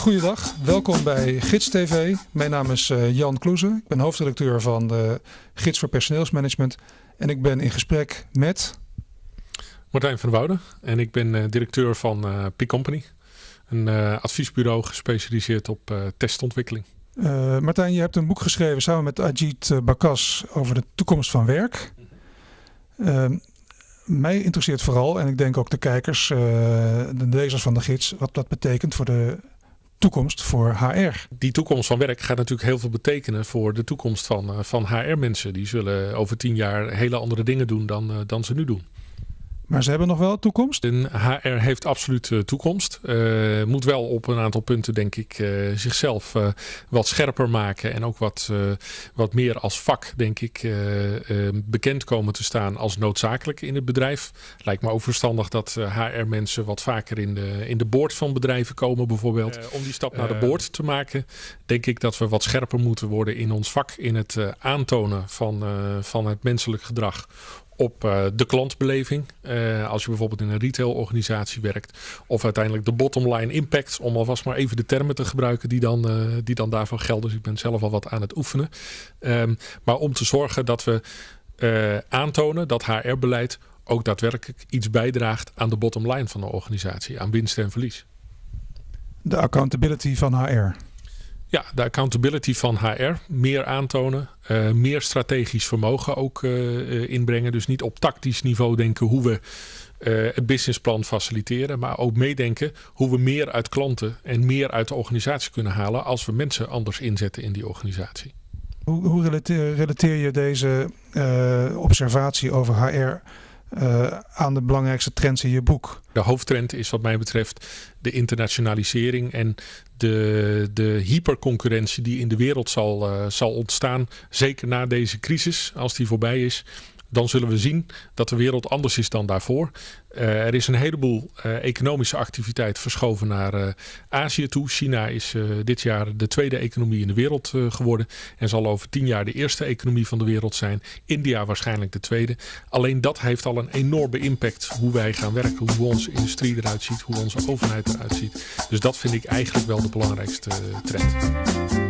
Goedendag, welkom bij Gids TV. Mijn naam is eh, Jan Kloeze. Ik ben hoofdredacteur van de Gids voor Personeelsmanagement. En ik ben in gesprek met... Martijn van Wouden en ik ben eh, directeur van uh, eh, P-Company. Een adviesbureau gespecialiseerd op testontwikkeling. Martijn, je hebt een boek geschreven samen met Ajit Bakas over de toekomst van werk. Ehm, mij interesseert vooral, en ik denk ook de kijkers, de lezers van de gids, wat dat betekent voor de toekomst voor HR. Die toekomst van werk gaat natuurlijk heel veel betekenen voor de toekomst van, eh, van HR-mensen. Die zullen over tien jaar hele andere dingen doen dan, eh, dan ze nu doen. Maar ze hebben nog wel toekomst? En HR heeft absoluut eh, toekomst. Eh, moet wel op een aantal punten, denk ik, eh, zichzelf wat scherper maken. En ook wat, wat meer als vak, denk ik, bekend komen te staan als noodzakelijk in het bedrijf. Lijkt me ook verstandig dat HR-mensen wat vaker in de, in de boord van bedrijven komen, bijvoorbeeld. om die stap naar de boord te maken, denk ik dat we wat scherper moeten worden in ons vak. In het aantonen van, van het menselijk gedrag op eh, de klantbeleving. Eh, als je bijvoorbeeld in een retailorganisatie werkt. Of uiteindelijk de bottomline impact. Om alvast maar even de termen te gebruiken die dan, eh, die dan daarvan gelden. Dus ik ben zelf al wat aan het oefenen. Ehm, maar om te zorgen dat we aantonen dat HR-beleid ook daadwerkelijk iets bijdraagt aan de bottomline van de organisatie. Aan winst en verlies. De accountability van HR. Ja, de accountability van HR. Meer aantonen. Eh, meer strategisch vermogen ook eh, eh, inbrengen. Dus niet op tactisch niveau denken hoe we het businessplan faciliteren. Maar ook meedenken hoe we meer uit klanten en meer uit de organisatie kunnen halen. als we mensen anders inzetten in die organisatie. Hoe, hoe relateer, relateer, je deze observatie over HR eh, aan de belangrijkste trends in je boek? De hoofdtrend is wat mij betreft de internationalisering en de, de hyperconcurrentie die in de wereld zal, eh, zal ontstaan. Zeker na deze crisis, als die voorbij is dan zullen we zien dat de wereld anders is dan daarvoor. Eh, er is een heleboel eh, economische activiteit verschoven naar uh, Azië toe. China is dit jaar de tweede economie in de wereld geworden en zal over tien jaar de eerste economie van de wereld zijn. India waarschijnlijk de tweede. Alleen dat heeft al een enorme impact hoe wij gaan werken, hoe onze industrie eruit ziet, hoe onze overheid eruit ziet. Dus dat vind ik eigenlijk wel de belangrijkste trend.